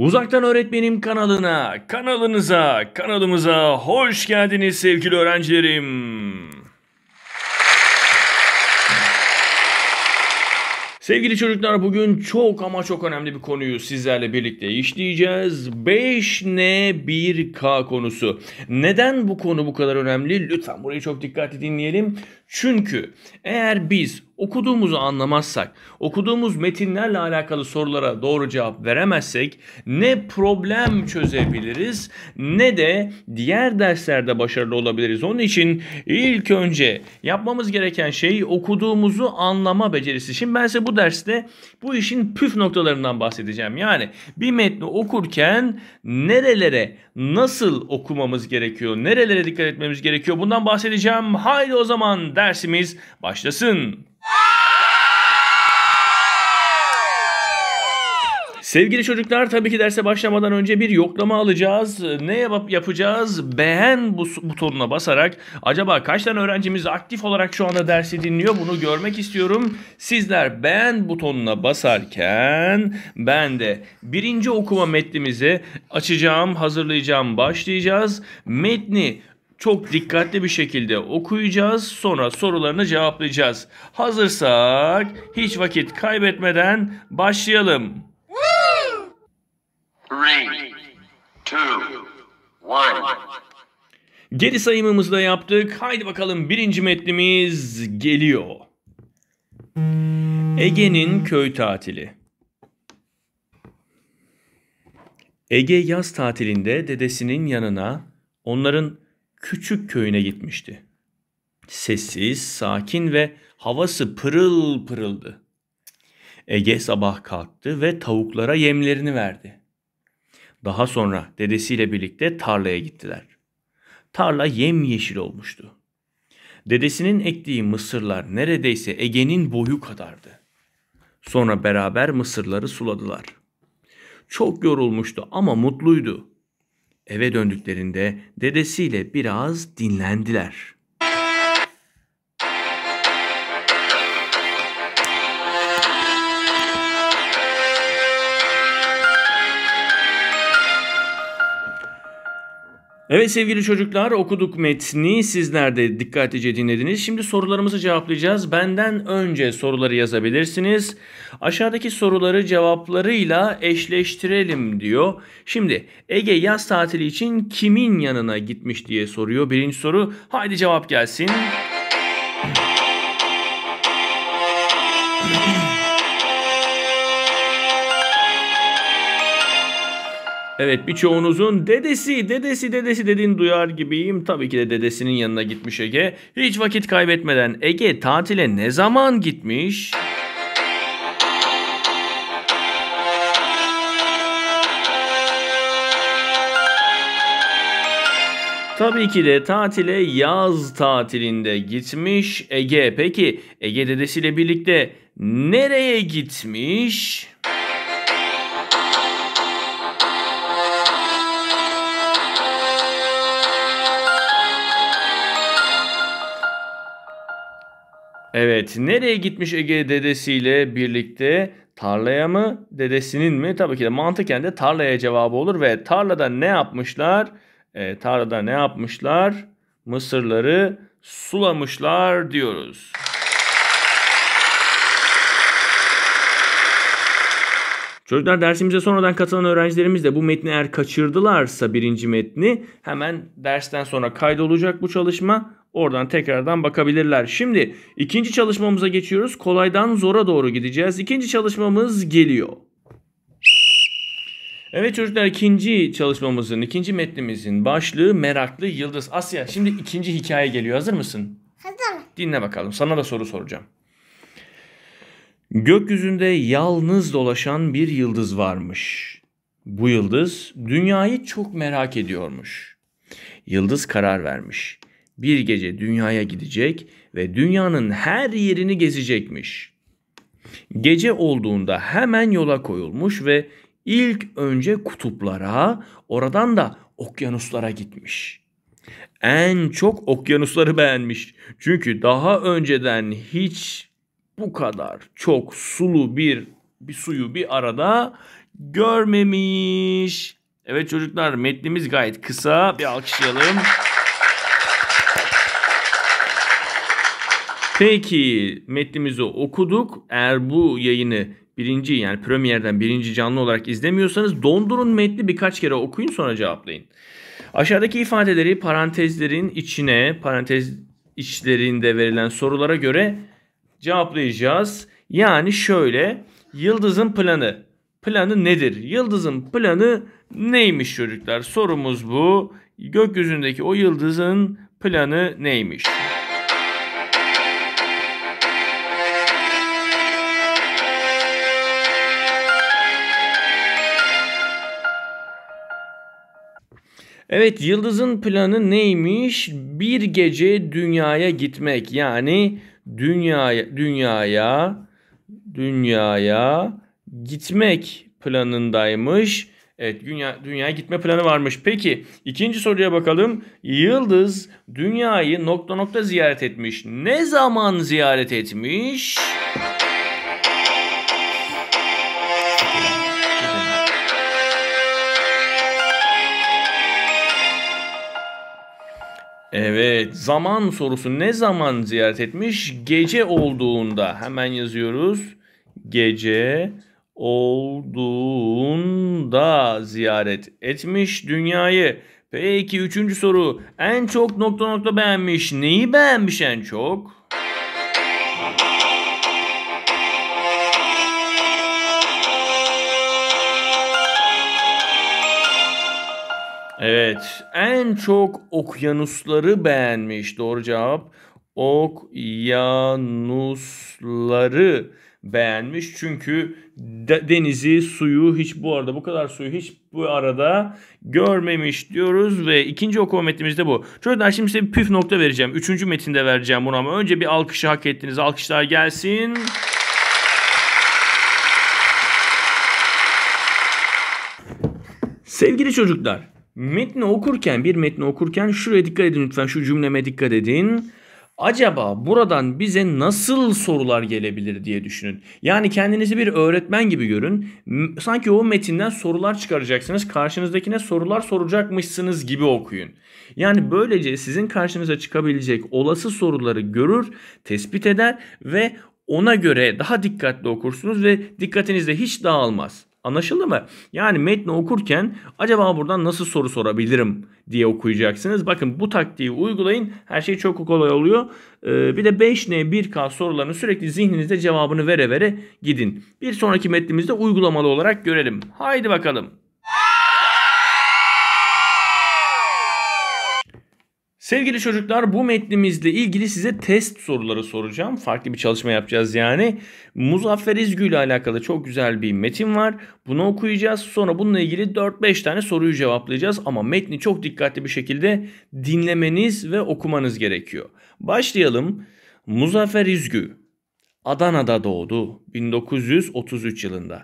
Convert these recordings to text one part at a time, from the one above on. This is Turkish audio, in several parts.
Uzaktan Öğretmenim kanalına, kanalınıza, kanalımıza hoş geldiniz sevgili öğrencilerim. Sevgili çocuklar bugün çok ama çok önemli bir konuyu sizlerle birlikte işleyeceğiz. 5N1K konusu. Neden bu konu bu kadar önemli? Lütfen burayı çok dikkatli dinleyelim. Çünkü eğer biz okuduğumuzu anlamazsak, okuduğumuz metinlerle alakalı sorulara doğru cevap veremezsek ne problem çözebiliriz ne de diğer derslerde başarılı olabiliriz. Onun için ilk önce yapmamız gereken şey okuduğumuzu anlama becerisi. Şimdi ben size bu derste bu işin püf noktalarından bahsedeceğim. Yani bir metni okurken nerelere nasıl okumamız gerekiyor, nerelere dikkat etmemiz gerekiyor bundan bahsedeceğim. Haydi o zaman dersimiz başlasın. Sevgili çocuklar tabii ki derse başlamadan önce bir yoklama alacağız. Ne yap yapacağız? Beğen butonuna basarak acaba kaç tane öğrencimiz aktif olarak şu anda dersi dinliyor? Bunu görmek istiyorum. Sizler beğen butonuna basarken ben de birinci okuma metnimizi açacağım, hazırlayacağım, başlayacağız. Metni çok dikkatli bir şekilde okuyacağız. Sonra sorularını cevaplayacağız. Hazırsak hiç vakit kaybetmeden başlayalım. 3, 2, 1. Geri sayımımızı da yaptık. Haydi bakalım birinci metnimiz geliyor. Ege'nin köy tatili. Ege yaz tatilinde dedesinin yanına onların küçük köyüne gitmişti. Sessiz, sakin ve havası pırıl pırıldı. Ege sabah kalktı ve tavuklara yemlerini verdi. Daha sonra dedesiyle birlikte tarlaya gittiler. Tarla yemyeşil olmuştu. Dedesinin ektiği mısırlar neredeyse Ege'nin boyu kadardı. Sonra beraber mısırları suladılar. Çok yorulmuştu ama mutluydu. Eve döndüklerinde dedesiyle biraz dinlendiler. Evet sevgili çocuklar okuduk metni sizler de dikkatlice dinlediniz. Şimdi sorularımızı cevaplayacağız. Benden önce soruları yazabilirsiniz. Aşağıdaki soruları cevaplarıyla eşleştirelim diyor. Şimdi Ege yaz tatili için kimin yanına gitmiş diye soruyor. Birinci soru haydi cevap gelsin. Evet birçoğunuzun dedesi dedesi dedesi dediğini duyar gibiyim. Tabii ki de dedesinin yanına gitmiş Ege. Hiç vakit kaybetmeden Ege tatile ne zaman gitmiş? Tabii ki de tatile yaz tatilinde gitmiş Ege. Peki Ege dedesiyle birlikte nereye gitmiş? Evet nereye gitmiş Ege dedesiyle birlikte tarlaya mı dedesinin mi? Tabii ki de mantıken de tarlaya cevabı olur ve tarlada ne yapmışlar? E, tarlada ne yapmışlar? Mısırları sulamışlar diyoruz. Çocuklar dersimize sonradan katılan öğrencilerimiz de bu metni eğer kaçırdılarsa birinci metni hemen dersten sonra kaydolacak bu çalışma. Oradan tekrardan bakabilirler. Şimdi ikinci çalışmamıza geçiyoruz. Kolaydan zora doğru gideceğiz. İkinci çalışmamız geliyor. Evet çocuklar ikinci çalışmamızın, ikinci metnimizin başlığı Meraklı Yıldız. Asya şimdi ikinci hikaye geliyor. Hazır mısın? Hazırım. Dinle bakalım. Sana da soru soracağım. Gökyüzünde yalnız dolaşan bir yıldız varmış. Bu yıldız dünyayı çok merak ediyormuş. Yıldız karar vermiş bir gece dünyaya gidecek ve dünyanın her yerini gezecekmiş. Gece olduğunda hemen yola koyulmuş ve ilk önce kutuplara, oradan da okyanuslara gitmiş. En çok okyanusları beğenmiş. Çünkü daha önceden hiç bu kadar çok sulu bir bir suyu bir arada görmemiş. Evet çocuklar metnimiz gayet kısa. Bir alkışlayalım. Peki metnimizi okuduk. Eğer bu yayını birinci yani premierden birinci canlı olarak izlemiyorsanız dondurun metni birkaç kere okuyun sonra cevaplayın. Aşağıdaki ifadeleri parantezlerin içine parantez içlerinde verilen sorulara göre cevaplayacağız. Yani şöyle yıldızın planı. Planı nedir? Yıldızın planı neymiş çocuklar? Sorumuz bu. Gökyüzündeki o yıldızın planı neymiş? Evet yıldızın planı neymiş? Bir gece dünyaya gitmek. Yani dünyaya dünyaya dünyaya gitmek planındaymış. Evet dünya, dünyaya gitme planı varmış. Peki ikinci soruya bakalım. Yıldız dünyayı nokta nokta ziyaret etmiş. Ne zaman ziyaret etmiş? Evet zaman sorusu ne zaman ziyaret etmiş? Gece olduğunda hemen yazıyoruz. Gece olduğunda ziyaret etmiş dünyayı. Peki üçüncü soru en çok nokta nokta beğenmiş. Neyi beğenmiş en çok? Evet. En çok okyanusları beğenmiş. Doğru cevap. Okyanusları beğenmiş. Çünkü de, denizi, suyu hiç bu arada bu kadar suyu hiç bu arada görmemiş diyoruz ve ikinci okuma metnimiz de bu. Çocuklar şimdi size bir püf nokta vereceğim. Üçüncü metinde vereceğim bunu ama önce bir alkışı hak ettiniz. Alkışlar gelsin. Sevgili çocuklar, Metni okurken bir metni okurken şuraya dikkat edin lütfen şu cümleme dikkat edin. Acaba buradan bize nasıl sorular gelebilir diye düşünün. Yani kendinizi bir öğretmen gibi görün. Sanki o metinden sorular çıkaracaksınız. Karşınızdakine sorular soracakmışsınız gibi okuyun. Yani böylece sizin karşınıza çıkabilecek olası soruları görür, tespit eder ve ona göre daha dikkatli okursunuz ve dikkatiniz de hiç dağılmaz. Anlaşıldı mı? Yani metni okurken acaba buradan nasıl soru sorabilirim diye okuyacaksınız. Bakın bu taktiği uygulayın. Her şey çok kolay oluyor. Ee, bir de 5N 1K sorularını sürekli zihninizde cevabını vere vere gidin. Bir sonraki metnimizde uygulamalı olarak görelim. Haydi bakalım. Sevgili çocuklar bu metnimizle ilgili size test soruları soracağım. Farklı bir çalışma yapacağız yani. Muzaffer İzgü ile alakalı çok güzel bir metin var. Bunu okuyacağız. Sonra bununla ilgili 4-5 tane soruyu cevaplayacağız. Ama metni çok dikkatli bir şekilde dinlemeniz ve okumanız gerekiyor. Başlayalım. Muzaffer İzgü Adana'da doğdu 1933 yılında.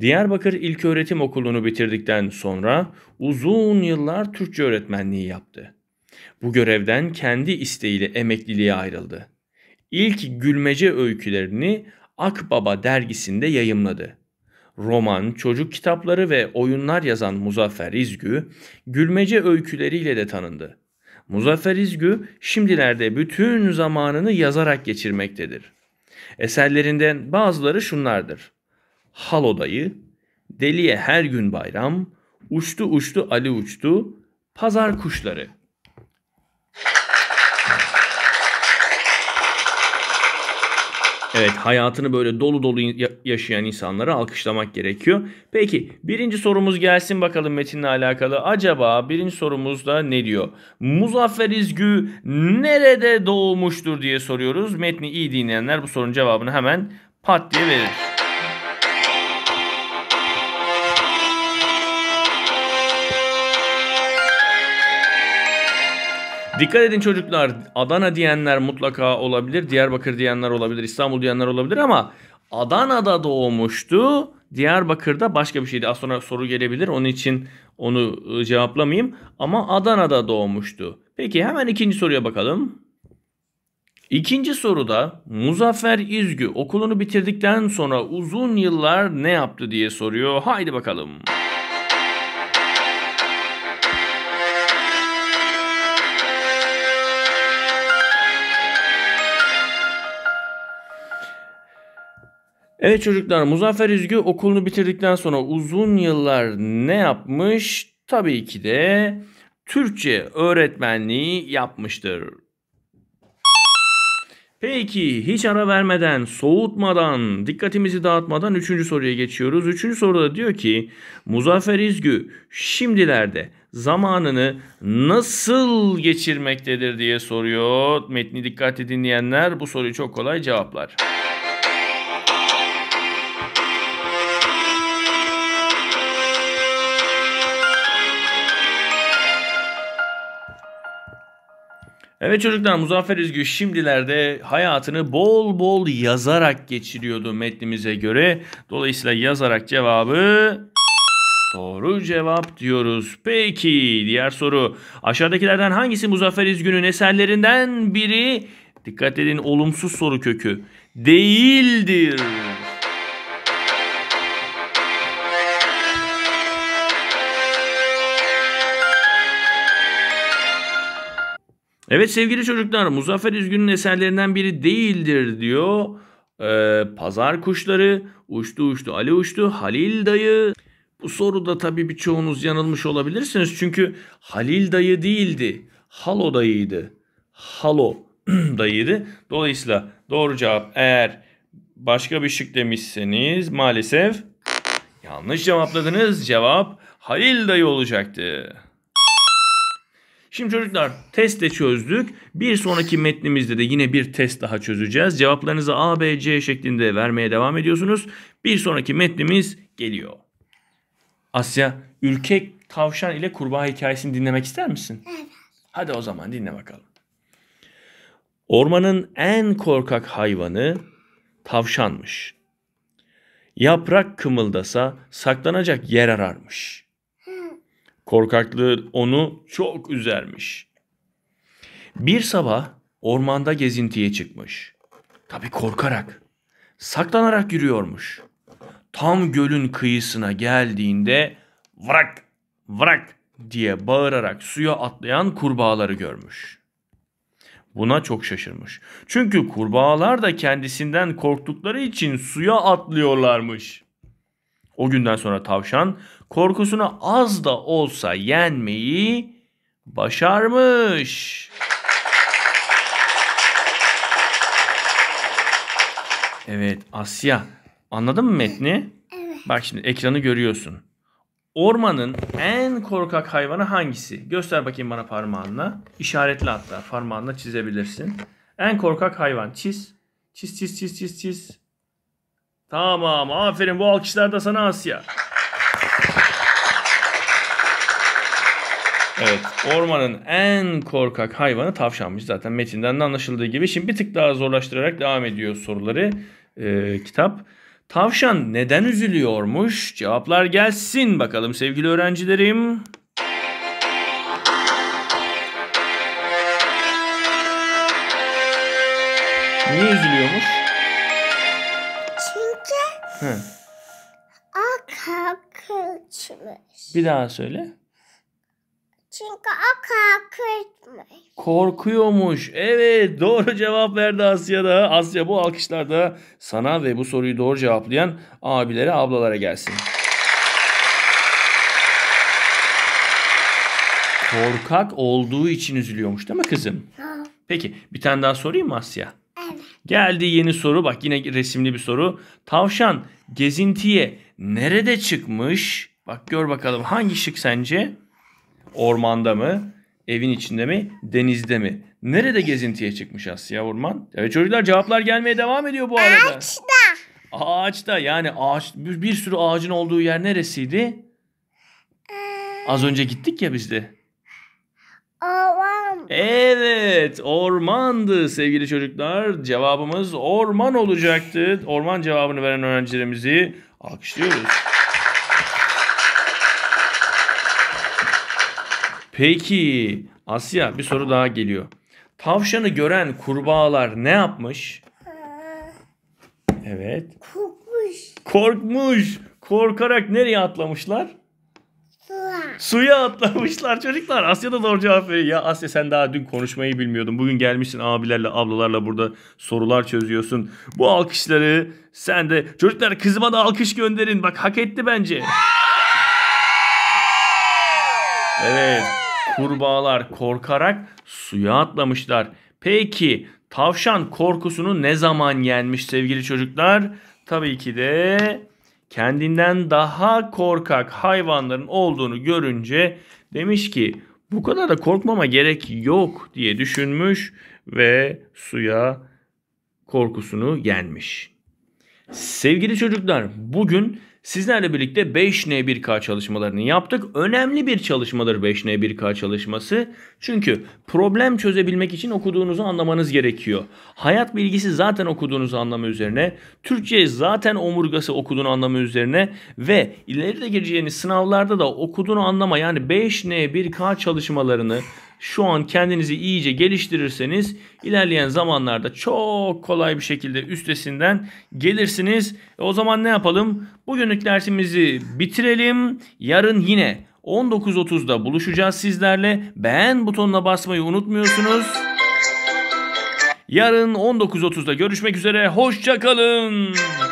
Diyarbakır İlköğretim Okulu'nu bitirdikten sonra uzun yıllar Türkçe öğretmenliği yaptı. Bu görevden kendi isteğiyle emekliliğe ayrıldı. İlk gülmece öykülerini Akbaba dergisinde yayımladı. Roman, çocuk kitapları ve oyunlar yazan Muzaffer İzgü, gülmece öyküleriyle de tanındı. Muzaffer İzgü şimdilerde bütün zamanını yazarak geçirmektedir. Eserlerinden bazıları şunlardır. Hal Odayı, Deliye Her Gün Bayram, Uçtu Uçtu Ali Uçtu, Pazar Kuşları. Evet hayatını böyle dolu dolu yaşayan insanları alkışlamak gerekiyor. Peki birinci sorumuz gelsin bakalım metinle alakalı. Acaba birinci sorumuz da ne diyor? Muzaffer İzgü nerede doğmuştur diye soruyoruz. Metni iyi dinleyenler bu sorunun cevabını hemen pat diye verir. Dikkat edin çocuklar. Adana diyenler mutlaka olabilir. Diyarbakır diyenler olabilir. İstanbul diyenler olabilir ama Adana'da doğmuştu. Diyarbakır'da başka bir şeydi. Az sonra soru gelebilir. Onun için onu ıı, cevaplamayayım. Ama Adana'da doğmuştu. Peki hemen ikinci soruya bakalım. İkinci soruda Muzaffer İzgü okulunu bitirdikten sonra uzun yıllar ne yaptı diye soruyor. Haydi bakalım. Evet çocuklar Muzaffer Üzgü okulunu bitirdikten sonra uzun yıllar ne yapmış? Tabii ki de Türkçe öğretmenliği yapmıştır. Peki hiç ara vermeden, soğutmadan, dikkatimizi dağıtmadan üçüncü soruya geçiyoruz. Üçüncü soruda diyor ki Muzaffer İzgü şimdilerde zamanını nasıl geçirmektedir diye soruyor. Metni dikkatli dinleyenler bu soruyu çok kolay cevaplar. Evet çocuklar Muzaffer Üzgü şimdilerde hayatını bol bol yazarak geçiriyordu metnimize göre. Dolayısıyla yazarak cevabı Doğru cevap diyoruz. Peki diğer soru. Aşağıdakilerden hangisi Muzaffer İzgün'ün eserlerinden biri? Dikkat edin olumsuz soru kökü. Değildir. Evet sevgili çocuklar Muzaffer Üzgün'ün eserlerinden biri değildir diyor. Ee, pazar kuşları, uçtu uçtu Ali uçtu, Halil dayı. Bu soruda tabii birçoğunuz yanılmış olabilirsiniz. Çünkü Halil dayı değildi. Halo dayıydı. Halo dayıydı. Dolayısıyla doğru cevap eğer başka bir şık demişseniz maalesef yanlış cevapladınız. Cevap Halil dayı olacaktı. Şimdi çocuklar testle çözdük. Bir sonraki metnimizde de yine bir test daha çözeceğiz. Cevaplarınızı A, B, C şeklinde vermeye devam ediyorsunuz. Bir sonraki metnimiz geliyor. Asya, ürkek tavşan ile kurbağa hikayesini dinlemek ister misin? Evet. Hadi o zaman dinle bakalım. Ormanın en korkak hayvanı tavşanmış. Yaprak kımıldasa saklanacak yer ararmış. Korkaklığı onu çok üzermiş. Bir sabah ormanda gezintiye çıkmış. Tabi korkarak, saklanarak yürüyormuş. Tam gölün kıyısına geldiğinde vrak vrak diye bağırarak suya atlayan kurbağaları görmüş. Buna çok şaşırmış. Çünkü kurbağalar da kendisinden korktukları için suya atlıyorlarmış. O günden sonra tavşan korkusunu az da olsa yenmeyi başarmış. Evet Asya anladın mı metni? Evet. Bak şimdi ekranı görüyorsun. Ormanın en korkak hayvanı hangisi? Göster bakayım bana parmağınla. İşaretli hatta parmağınla çizebilirsin. En korkak hayvan çiz. Çiz çiz çiz çiz çiz. Tamam. Aferin. Bu alkışlar da sana Asya. Evet. Ormanın en korkak hayvanı tavşanmış. Zaten metinden de anlaşıldığı gibi. Şimdi bir tık daha zorlaştırarak devam ediyor soruları. Ee, kitap. Tavşan neden üzülüyormuş? Cevaplar gelsin bakalım sevgili öğrencilerim. Bir daha söyle. Çünkü o korkuyormuş. Korkuyormuş. Evet doğru cevap verdi Asya da. Asya bu alkışlarda sana ve bu soruyu doğru cevaplayan abilere ablalara gelsin. Korkak olduğu için üzülüyormuş değil mi kızım? Peki bir tane daha sorayım mı Asya? Evet. Geldi yeni soru bak yine resimli bir soru. Tavşan gezintiye nerede çıkmış? Bak gör bakalım hangi şık sence? Ormanda mı? Evin içinde mi? Denizde mi? Nerede gezintiye çıkmış Asya Orman? Evet çocuklar cevaplar gelmeye devam ediyor bu arada. Ağaçta. Ağaçta yani ağaç bir, bir sürü ağacın olduğu yer neresiydi? Az önce gittik ya biz de. Orman. Evet ormandı sevgili çocuklar. Cevabımız orman olacaktı. Orman cevabını veren öğrencilerimizi alkışlıyoruz. Peki Asya bir soru daha geliyor. Tavşanı gören kurbağalar ne yapmış? Evet. Korkmuş. Korkmuş. Korkarak nereye atlamışlar? Suya. Suya atlamışlar çocuklar. Asya da doğru cevap veriyor. Ya Asya sen daha dün konuşmayı bilmiyordun. Bugün gelmişsin abilerle ablalarla burada sorular çözüyorsun. Bu alkışları sen de çocuklar kızıma da alkış gönderin. Bak hak etti bence. Evet. Kurbağalar korkarak suya atlamışlar. Peki tavşan korkusunu ne zaman yenmiş sevgili çocuklar? Tabii ki de kendinden daha korkak hayvanların olduğunu görünce demiş ki bu kadar da korkmama gerek yok diye düşünmüş ve suya korkusunu yenmiş. Sevgili çocuklar, bugün Sizlerle birlikte 5N1K çalışmalarını yaptık. Önemli bir çalışmadır 5N1K çalışması. Çünkü problem çözebilmek için okuduğunuzu anlamanız gerekiyor. Hayat bilgisi zaten okuduğunuzu anlama üzerine, Türkçe zaten omurgası okuduğunu anlama üzerine ve ileride gireceğiniz sınavlarda da okuduğunu anlama yani 5N1K çalışmalarını şu an kendinizi iyice geliştirirseniz ilerleyen zamanlarda çok kolay bir şekilde üstesinden gelirsiniz. E o zaman ne yapalım? Bugünlük dersimizi bitirelim. Yarın yine 19.30'da buluşacağız sizlerle. Beğen butonuna basmayı unutmuyorsunuz. Yarın 19.30'da görüşmek üzere. Hoşçakalın. kalın.